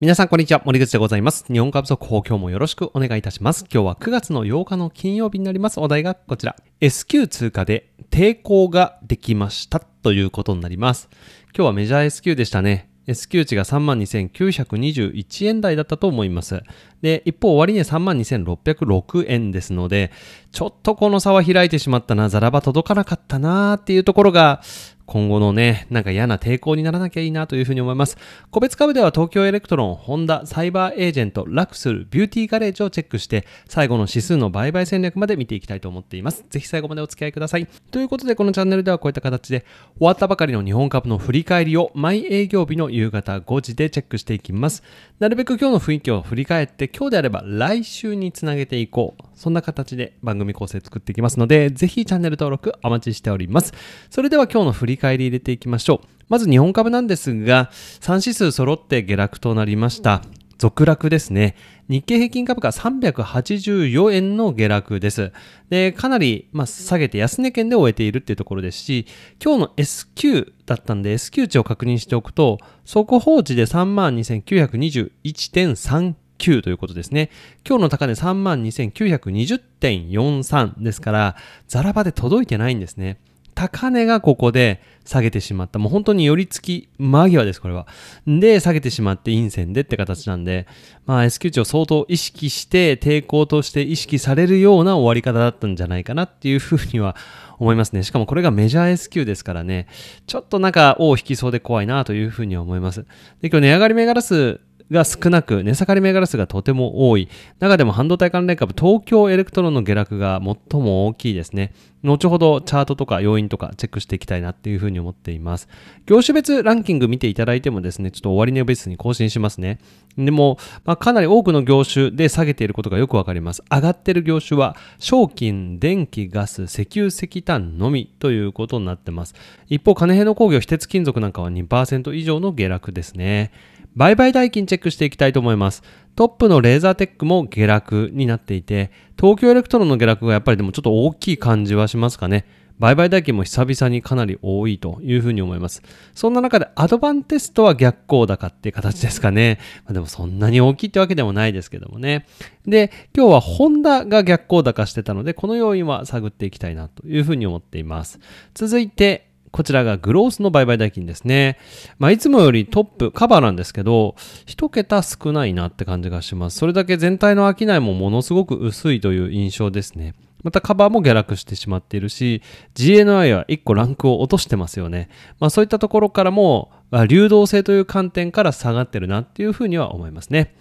皆さん、こんにちは。森口でございます。日本株速報、今日もよろしくお願いいたします。今日は9月の8日の金曜日になります。お題がこちら。S q 通貨で抵抗ができましたということになります。今日はメジャー S q でしたね。S q 値が32,921円台だったと思います。で、一方、終値32,606円ですので、ちょっとこの差は開いてしまったな、ザラバ届かなかったなーっていうところが、今後のね、なんか嫌な抵抗にならなきゃいいなというふうに思います。個別株では東京エレクトロン、ホンダ、サイバーエージェント、ラクスル、ビューティーガレージをチェックして、最後の指数の売買戦略まで見ていきたいと思っています。ぜひ最後までお付き合いください。ということで、このチャンネルではこういった形で、終わったばかりの日本株の振り返りを毎営業日の夕方5時でチェックしていきます。なるべく今日の雰囲気を振り返って、今日であれば来週につなげていこう。そんな形で番組構成作っていきますので、ぜひチャンネル登録お待ちしております。それでは今日の振り返り入れていきましょう。まず日本株なんですが、3指数揃って下落となりました。続落ですね。日経平均株価384円の下落です。で、かなり、まあ、下げて安値圏で終えているっていうところですし、今日の S q だったんで S q 値を確認しておくと、速報値で32,921.39 9ということですね。今日の高値32,920.43ですから、ザラバで届いてないんですね。高値がここで下げてしまった。もう本当に寄り付き間際です、これは。で、下げてしまって陰線でって形なんで、まあ S q 値を相当意識して、抵抗として意識されるような終わり方だったんじゃないかなっていうふうには思いますね。しかもこれがメジャー S q ですからね、ちょっとなんか尾を引きそうで怖いなというふうには思います。で、今日値上がり銘柄数、が少なく、値下がり銘柄数がとても多い。中でも半導体関連株、東京エレクトロンの下落が最も大きいですね。後ほどチャートとか要因とかチェックしていきたいなっていうふうに思っています。業種別ランキング見ていただいてもですね、ちょっと終値をベースに更新しますね。でも、まあ、かなり多くの業種で下げていることがよくわかります。上がってる業種は、商金、電気、ガス、石油、石炭のみということになってます。一方、金平の工業、非鉄金属なんかは2%以上の下落ですね。売買代金チェックしていきたいと思います。トップのレーザーテックも下落になっていて、東京エレクトロンの下落がやっぱりでもちょっと大きい感じはしますかね。売買代金も久々にかなり多いというふうに思います。そんな中でアドバンテストは逆行高って形ですかね。まあ、でもそんなに大きいってわけでもないですけどもね。で、今日はホンダが逆行高してたので、この要因は探っていきたいなというふうに思っています。続いて、こちらがグロースの売買代金ですね。まあ、いつもよりトップ、カバーなんですけど、1桁少ないなって感じがします。それだけ全体の商いもものすごく薄いという印象ですね。またカバーも下落してしまっているし、GNI は1個ランクを落としてますよね。まあ、そういったところからも、流動性という観点から下がってるなっていうふうには思いますね。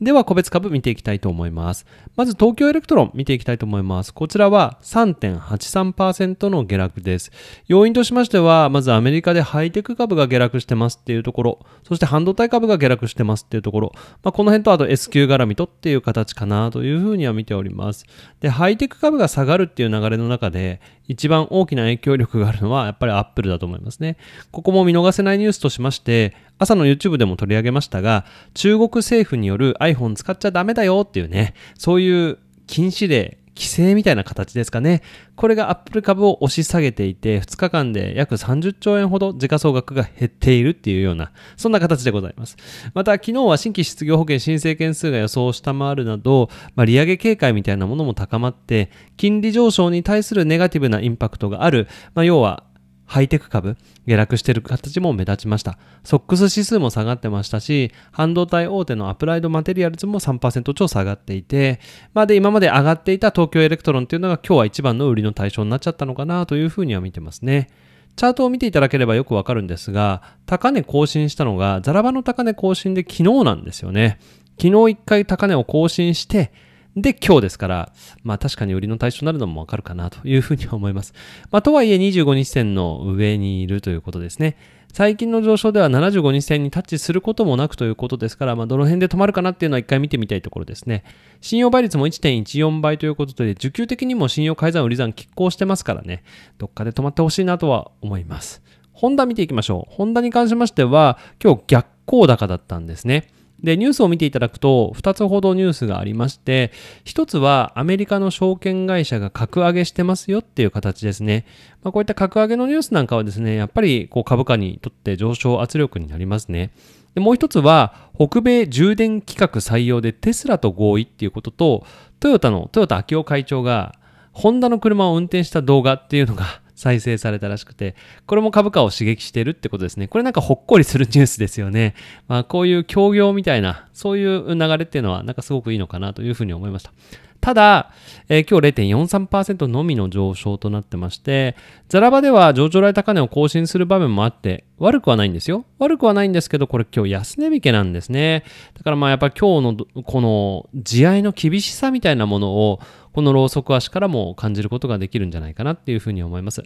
では個別株見ていきたいと思います。まず東京エレクトロン見ていきたいと思います。こちらは3.83%の下落です。要因としましては、まずアメリカでハイテク株が下落してますっていうところ、そして半導体株が下落してますっていうところ、まあ、この辺とあと S q 絡みとっていう形かなというふうには見ております。で、ハイテク株が下がるっていう流れの中で、一番大きな影響力があるのはやっぱりアップルだと思いますね。ここも見逃せないニュースとしまして、朝の YouTube でも取り上げましたが、中国政府による iPhone 使っちゃダメだよっていうね、そういう禁止令、規制みたいな形ですかね。これが Apple 株を押し下げていて、2日間で約30兆円ほど時価総額が減っているっていうような、そんな形でございます。また、昨日は新規失業保険申請件数が予想を下回るなど、まあ、利上げ警戒みたいなものも高まって、金利上昇に対するネガティブなインパクトがある、まあ、要はハイテク株、下落している形も目立ちました。ソックス指数も下がってましたし、半導体大手のアプライドマテリアルズも3%超下がっていて、まあ、で、今まで上がっていた東京エレクトロンっていうのが今日は一番の売りの対象になっちゃったのかなというふうには見てますね。チャートを見ていただければよくわかるんですが、高値更新したのが、ザラバの高値更新で昨日なんですよね。昨日一回高値を更新して、で、今日ですから、まあ確かに売りの対象になるのもわかるかなというふうには思います。まあとはいえ25日線の上にいるということですね。最近の上昇では75日線にタッチすることもなくということですから、まあどの辺で止まるかなっていうのは一回見てみたいところですね。信用倍率も1.14倍ということで、需給的にも信用改ざん売り算拮抗してますからね、どっかで止まってほしいなとは思います。ホンダ見ていきましょう。ホンダに関しましては、今日逆行高だったんですね。で、ニュースを見ていただくと、2つほどニュースがありまして、1つはアメリカの証券会社が格上げしてますよっていう形ですね。まあ、こういった格上げのニュースなんかはですね、やっぱりこう株価にとって上昇圧力になりますね。でもう1つは、北米充電規格採用でテスラと合意っていうことと、トヨタの、トヨタ秋夫会長が、ホンダの車を運転した動画っていうのが再生されたらしくて、これも株価を刺激してるってことですね。これなんかほっこりするニュースですよね。まあこういう協業みたいな、そういう流れっていうのはなんかすごくいいのかなというふうに思いました。ただ、えー、今日0.43%のみの上昇となってまして、ザラバでは上場来高値を更新する場面もあって、悪くはないんですよ。悪くはないんですけど、これ今日安値引けなんですね。だからまあやっぱり今日のこの地合いの厳しさみたいなものをこのローソク足からも感じることができるんじゃないかなっていうふうに思います。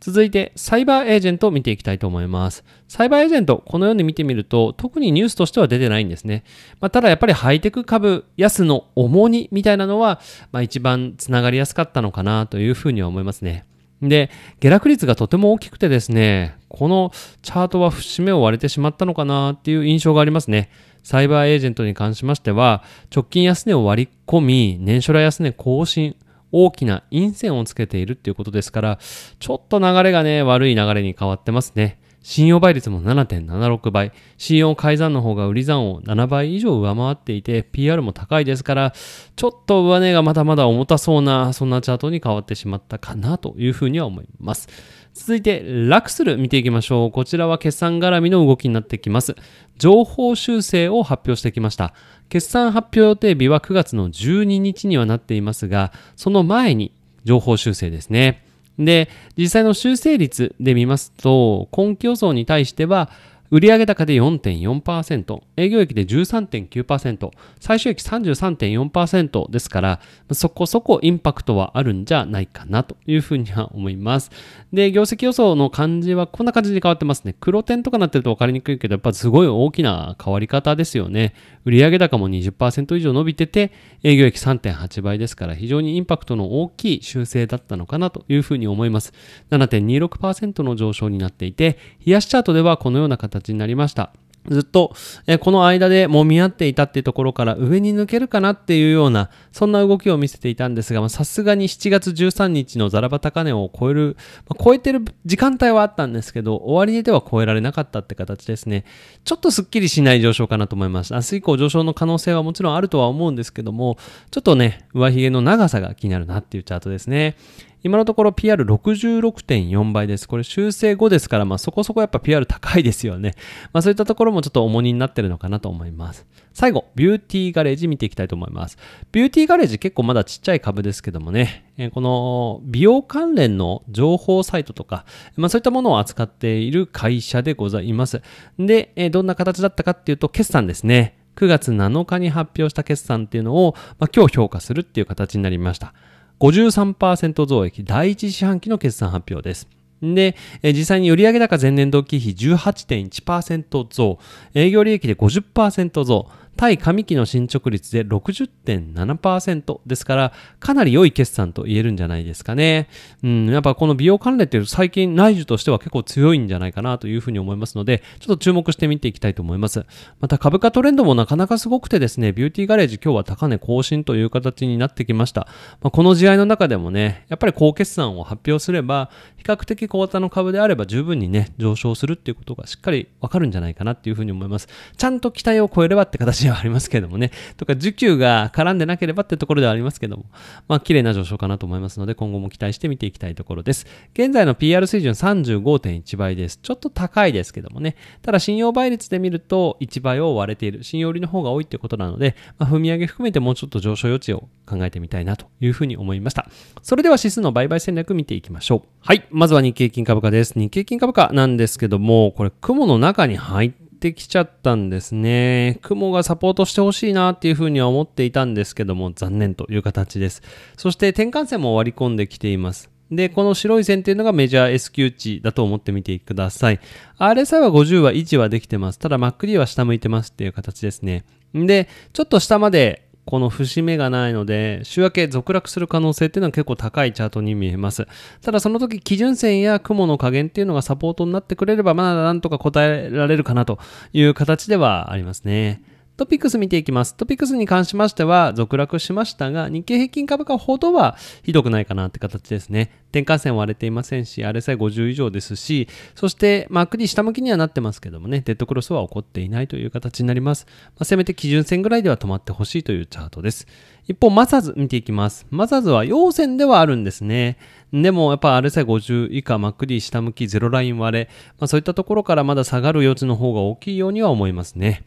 続いて、サイバーエージェントを見ていきたいと思います。サイバーエージェント、このように見てみると、特にニュースとしては出てないんですね。まあ、ただやっぱりハイテク株安の重荷みたいなのは、まあ、一番つながりやすかったのかなというふうには思いますね。で、下落率がとても大きくてですね、このチャートは節目を割れてしまったのかなっていう印象がありますね。サイバーエージェントに関しましては、直近安値を割り込み、年初来安値更新、大きな陰線をつけているっていうことですから、ちょっと流れがね、悪い流れに変わってますね。信用倍率も7.76倍、信用改ざんの方が売り算を7倍以上上回っていて、PR も高いですから、ちょっと上値がまだまだ重たそうな、そんなチャートに変わってしまったかなというふうには思います。続いて、楽する見ていきましょう。こちらは決算絡みの動きになってきます。情報修正を発表してきました。決算発表予定日は9月の12日にはなっていますが、その前に情報修正ですね。で、実際の修正率で見ますと、根拠層に対しては、売上高で4.4%、営業益で13.9%、最終益33.4%ですから、そこそこインパクトはあるんじゃないかなというふうには思います。で、業績予想の感じはこんな感じに変わってますね。黒点とかなってると分かりにくいけど、やっぱすごい大きな変わり方ですよね。売上高も20%以上伸びてて、営業益3.8倍ですから、非常にインパクトの大きい修正だったのかなというふうに思います。7.26%の上昇になっていて、冷やしチャートではこのような形形になりました。ずっと、えこの間で揉み合っていたってところから上に抜けるかなっていうような、そんな動きを見せていたんですが、さすがに7月13日のザラバ高値を超える、まあ、超えてる時間帯はあったんですけど、終値では超えられなかったって形ですね。ちょっとすっきりしない上昇かなと思います。明日以降上昇の可能性はもちろんあるとは思うんですけども、ちょっとね、上髭の長さが気になるなっていうチャートですね。今のところ PR66.4 倍です。これ修正後ですから、まあ、そこそこやっぱ PR 高いですよね。まあ、そういったところもちょっと重荷になってるのかなと思います。最後、ビューティーガレージ見ていきたいと思います。ビューティーガレージ結構まだちっちゃい株ですけどもね、えこの美容関連の情報サイトとか、まあ、そういったものを扱っている会社でございます。で、えどんな形だったかっていうと、決算ですね。9月7日に発表した決算っていうのを、まあ、今日評価するっていう形になりました。53%増益第1四半期の決算発表です。で、実際に売上高前年同期比18.1%増、営業利益で50%増、対上期の進捗率で60.7%ですから、かなり良い決算と言えるんじゃないですかね。うん、やっぱこの美容関連って最近内需としては結構強いんじゃないかなというふうに思いますので、ちょっと注目して見ていきたいと思います。また株価トレンドもなかなかすごくてですね、ビューティーガレージ今日は高値更新という形になってきました。まあ、この試合の中でもね、やっぱり高決算を発表すれば、比較的小型の株であれば十分にね、上昇するっていうことがしっかりわかるんじゃないかなっていうふうに思います。ちゃんと期待を超えればって形はありますけれどもね、とか需給が絡んでなければってところではありますけども、まあ綺麗な上昇かなと思いますので、今後も期待して見ていきたいところです。現在の PR 水準35.1倍です。ちょっと高いですけどもね、ただ信用倍率で見ると1倍を割れている、信用売りの方が多いってことなので、まあ、踏み上げ含めてもうちょっと上昇余地を考えてみたいなというふうに思いました。それでは指数の売買戦略見ていきましょう。はい、まずは日経金株価です。日経金株価なんですけども、これ雲の中に入ってってきちゃったんですね。雲がサポートしてほしいなっていうふうには思っていたんですけども、残念という形です。そして転換線も割り込んできています。で、この白い線っていうのがメジャー S q 値だと思ってみてください。RSI は50は維持はできてます。ただ MacD は下向いてますっていう形ですね。で、ちょっと下までこの節目がないので、週明け続落する可能性っていうのは結構高いチャートに見えます。ただその時、基準線や雲の加減っていうのがサポートになってくれれば、まだなんとか答えられるかなという形ではありますね。トピックス見ていきます。トピックスに関しましては、続落しましたが、日経平均株価ほどはひどくないかなって形ですね。転換線割れていませんし、れさえ5 0以上ですし、そして、まっくり下向きにはなってますけどもね、デッドクロスは起こっていないという形になります。まあ、せめて基準線ぐらいでは止まってほしいというチャートです。一方、マサズ見ていきます。マサズは陽線ではあるんですね。でも、やっぱ RSI50 以下、マックリ下向き、ゼロライン割れ、まあ、そういったところからまだ下がる余地の方が大きいようには思いますね。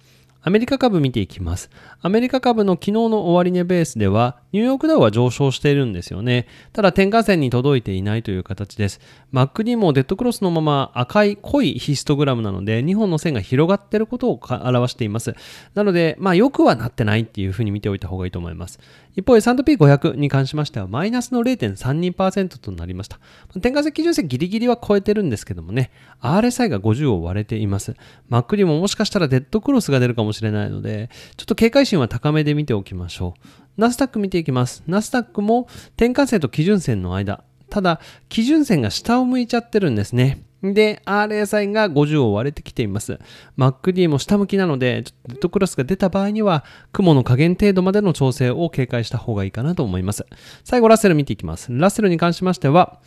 アメリカ株見ていきます。アメリカ株の昨日の終値ベースでは、ニューヨークダウは上昇しているんですよね。ただ転換線に届いていないという形です。マックにもデッドクロスのまま赤い濃いヒストグラムなので、2本の線が広がっていることを表しています。なので、まあ良くはなってないっていうふうに見ておいた方がいいと思います。一方、S&P500 に関しましては、マイナスの0.32%となりました。転換線基準線ギリギリは超えてるんですけどもね、RSI が50を割れています。マックにももしかしたらデッドクロスが出るかももしれないので、ちょっと警戒心は高めで見ておきましょう。ナスダック見ていきます。ナスダックも転換線と基準線の間。ただ、基準線が下を向いちゃってるんですね。で、RSI が50を割れてきています。MacD も下向きなので、ちょっとデッドクロスが出た場合には、雲の加減程度までの調整を警戒した方がいいかなと思います。最後、ラッセル見ていきます。ラッセルに関しましては、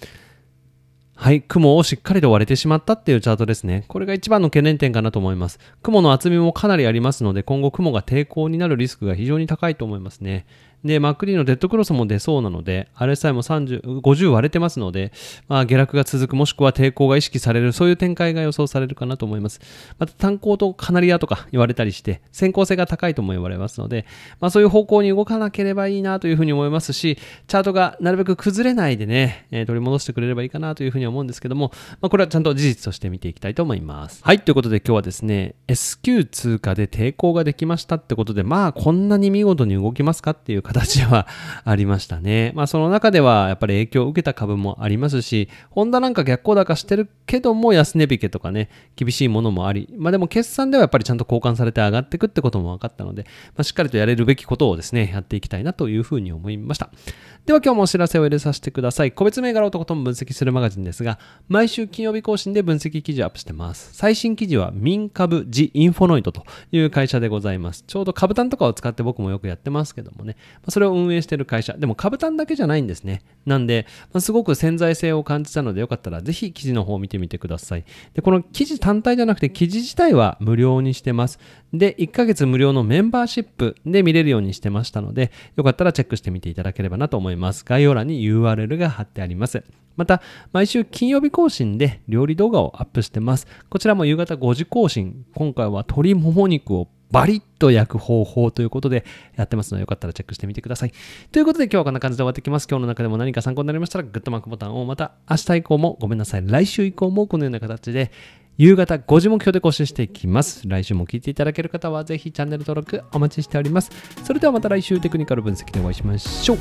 はい、雲をしっかりと割れてしまったっていうチャートですね。これが一番の懸念点かなと思います。雲の厚みもかなりありますので、今後雲が抵抗になるリスクが非常に高いと思いますね。で、マックリーのデッドクロスも出そうなので、RSI も30 50割れてますので、まあ、下落が続く、もしくは抵抗が意識される、そういう展開が予想されるかなと思います。また、炭鉱とカナリアとか言われたりして、先行性が高いとも言われますので、まあ、そういう方向に動かなければいいなというふうに思いますし、チャートがなるべく崩れないでね、えー、取り戻してくれればいいかなというふうに思うんですけども、まあ、これはちゃんと事実として見ていきたいと思います。はい、ということで今日はですね、S q 通貨で抵抗ができましたってことで、まあ、こんなに見事に動きますかっていう形形はありましたね。まあその中ではやっぱり影響を受けた株もありますし、ホンダなんか逆行高してるけども安値引けとかね、厳しいものもあり、まあでも決算ではやっぱりちゃんと交換されて上がっていくってことも分かったので、まあ、しっかりとやれるべきことをですね、やっていきたいなというふうに思いました。では今日もお知らせを入れさせてください。個別銘柄をとことん分析するマガジンですが、毎週金曜日更新で分析記事をアップしてます。最新記事は民株ジインフォノイトという会社でございます。ちょうど株単とかを使って僕もよくやってますけどもね、それを運営している会社。でも株単だけじゃないんですね。なんで、ますごく潜在性を感じたのでよかったらぜひ記事の方を見てみてください。で、この記事単体じゃなくて記事自体は無料にしてます。で、1ヶ月無料のメンバーシップで見れるようにしてましたので、よかったらチェックしてみていただければなと思います。概要欄に URL が貼ってあります。また、毎週金曜日更新で料理動画をアップしてます。こちらも夕方5時更新。今回は鶏もも肉をバリッと焼く方法ということでやってますので、よかったらチェックしてみてください。ということで今日はこんな感じで終わってきます。今日の中でも何か参考になりましたら、グッドマークボタンをまた明日以降も、ごめんなさい、来週以降もこのような形で、夕方5時目標で更新していきます。来週も聞いていただける方は、ぜひチャンネル登録お待ちしております。それではまた来週テクニカル分析でお会いしましょう。